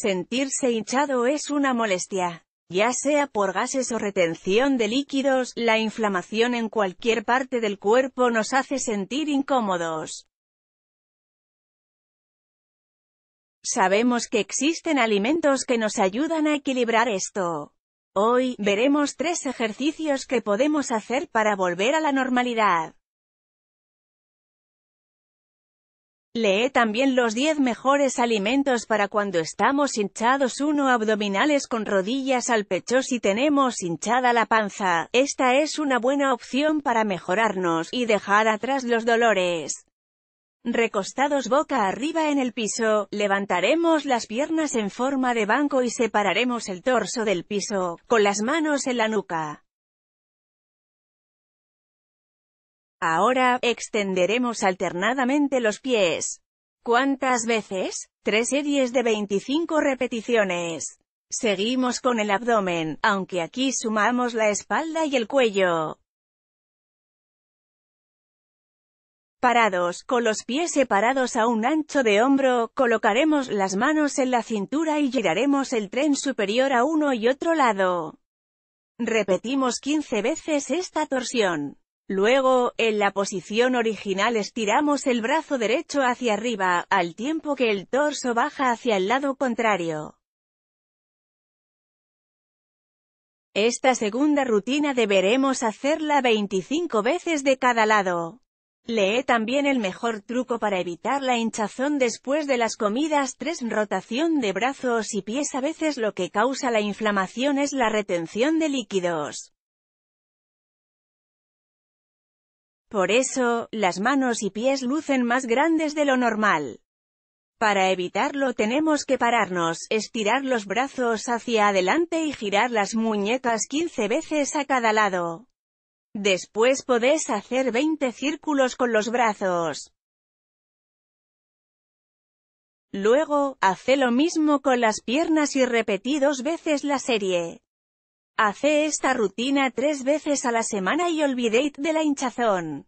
Sentirse hinchado es una molestia. Ya sea por gases o retención de líquidos, la inflamación en cualquier parte del cuerpo nos hace sentir incómodos. Sabemos que existen alimentos que nos ayudan a equilibrar esto. Hoy, veremos tres ejercicios que podemos hacer para volver a la normalidad. Lee también los 10 mejores alimentos para cuando estamos hinchados 1. Abdominales con rodillas al pecho si tenemos hinchada la panza. Esta es una buena opción para mejorarnos y dejar atrás los dolores. Recostados boca arriba en el piso, levantaremos las piernas en forma de banco y separaremos el torso del piso, con las manos en la nuca. Ahora, extenderemos alternadamente los pies. ¿Cuántas veces? Tres series de 25 repeticiones. Seguimos con el abdomen, aunque aquí sumamos la espalda y el cuello. Parados, con los pies separados a un ancho de hombro, colocaremos las manos en la cintura y giraremos el tren superior a uno y otro lado. Repetimos 15 veces esta torsión. Luego, en la posición original estiramos el brazo derecho hacia arriba, al tiempo que el torso baja hacia el lado contrario. Esta segunda rutina deberemos hacerla 25 veces de cada lado. Lee también el mejor truco para evitar la hinchazón después de las comidas 3. Rotación de brazos y pies A veces lo que causa la inflamación es la retención de líquidos. Por eso, las manos y pies lucen más grandes de lo normal. Para evitarlo tenemos que pararnos, estirar los brazos hacia adelante y girar las muñecas 15 veces a cada lado. Después podés hacer 20 círculos con los brazos. Luego, hace lo mismo con las piernas y repetí dos veces la serie. Hace esta rutina tres veces a la semana y olvidéis de la hinchazón.